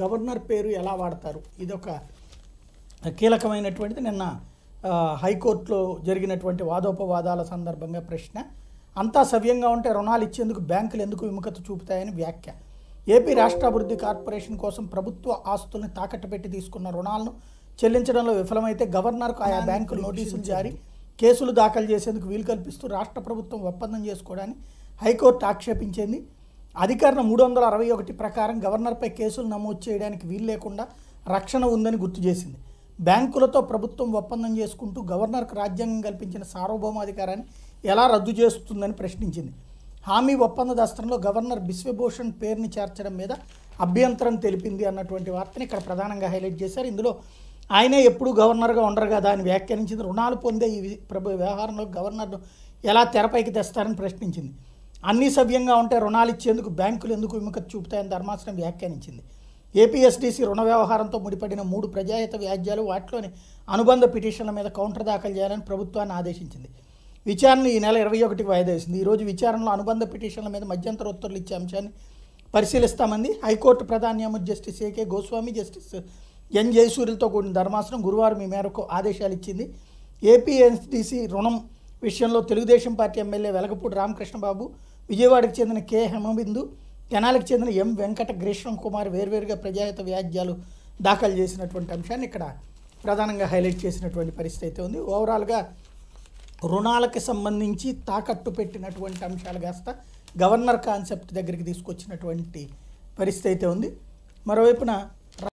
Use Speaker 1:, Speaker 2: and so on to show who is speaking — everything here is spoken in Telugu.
Speaker 1: గవర్నర్ పేరు ఎలా వాడతారు ఇది ఒక కీలకమైనటువంటిది నిన్న హైకోర్టులో జరిగినటువంటి వాదోపవాదాల సందర్భంగా ప్రశ్న అంతా సవ్యంగా ఉంటే రుణాలు ఇచ్చేందుకు బ్యాంకులు ఎందుకు విముఖత చూపుతాయని వ్యాఖ్య ఏపీ రాష్ట్రాభివృద్ధి కార్పొరేషన్ కోసం ప్రభుత్వ ఆస్తుల్ని తాకట్టు పెట్టి తీసుకున్న రుణాలను చెల్లించడంలో విఫలమైతే గవర్నర్కు ఆయా బ్యాంకులు నోటీసులు జారీ కేసులు దాఖలు చేసేందుకు వీలు కల్పిస్తూ రాష్ట్ర ప్రభుత్వం ఒప్పందం చేసుకోవడాన్ని హైకోర్టు ఆక్షేపించింది అధికరణ మూడు వందల అరవై ఒకటి ప్రకారం గవర్నర్పై కేసులు నమోదు చేయడానికి వీలు లేకుండా రక్షణ ఉందని గుర్తు చేసింది బ్యాంకులతో ప్రభుత్వం ఒప్పందం చేసుకుంటూ గవర్నర్కు రాజ్యాంగం కల్పించిన సార్వభౌమాధికారాన్ని ఎలా రద్దు చేస్తుందని ప్రశ్నించింది హామీ ఒప్పంద దస్త్రంలో గవర్నర్ బిశ్వభూషణ్ పేరుని చేర్చడం మీద అభ్యంతరం తెలిపింది అన్నటువంటి వార్తని ఇక్కడ ప్రధానంగా హైలైట్ చేశారు ఇందులో ఆయనే ఎప్పుడు గవర్నర్గా ఉండరు కదా అని వ్యాఖ్యానించింది రుణాలు పొందే ఈ ప్రభు వ్యవహారంలో గవర్నర్ను ఎలా తెరపైకి తెస్తారని ప్రశ్నించింది అన్ని సవ్యంగా ఉంటే రుణాలు ఇచ్చేందుకు బ్యాంకులు ఎందుకు విముఖత చూపుతాయని ధర్మాసనం వ్యాఖ్యానించింది ఏపీఎస్డీసీ రుణ వ్యవహారంతో ముడిపడిన మూడు ప్రజాహిత వ్యాజ్యాలు వాటిలోని అనుబంధ పిటిషన్ల మీద కౌంటర్ దాఖలు చేయాలని ప్రభుత్వాన్ని ఆదేశించింది విచారణ ఈ నెల ఇరవై ఒకటికి వాయిదా వేసింది ఈరోజు విచారణలో అనుబంధ పిటిషన్ల మీద మధ్యంతర ఉత్తర్వులు ఇచ్చే అంశాన్ని పరిశీలిస్తామంది హైకోర్టు ప్రధాన న్యాయమూర్తి justice A K Goswami justice N జయసూర్యులతో కూడిన ధర్మాసనం గురువారం ఈ మేరకు ఆదేశాలు ఇచ్చింది ఏపీఎస్డీసీ రుణం విషయంలో తెలుగుదేశం పార్టీ ఎమ్మెల్యే వెలగపూడి రామకృష్ణబాబు విజయవాడకు చెందిన కె హేమబిందు తెనాలికి చెందిన ఎం వెంకట గ్రీష్ణం కుమార్ వేర్వేరుగా ప్రజాహిత వ్యాజ్యాలు దాఖలు చేసినటువంటి అంశాన్ని ఇక్కడ ప్రధానంగా హైలైట్ చేసినటువంటి పరిస్థితి అయితే ఉంది ఓవరాల్గా రుణాలకు సంబంధించి తాకట్టు పెట్టినటువంటి అంశాలు కాస్త గవర్నర్ కాన్సెప్ట్ దగ్గరికి తీసుకొచ్చినటువంటి పరిస్థితి అయితే ఉంది మరోవైపున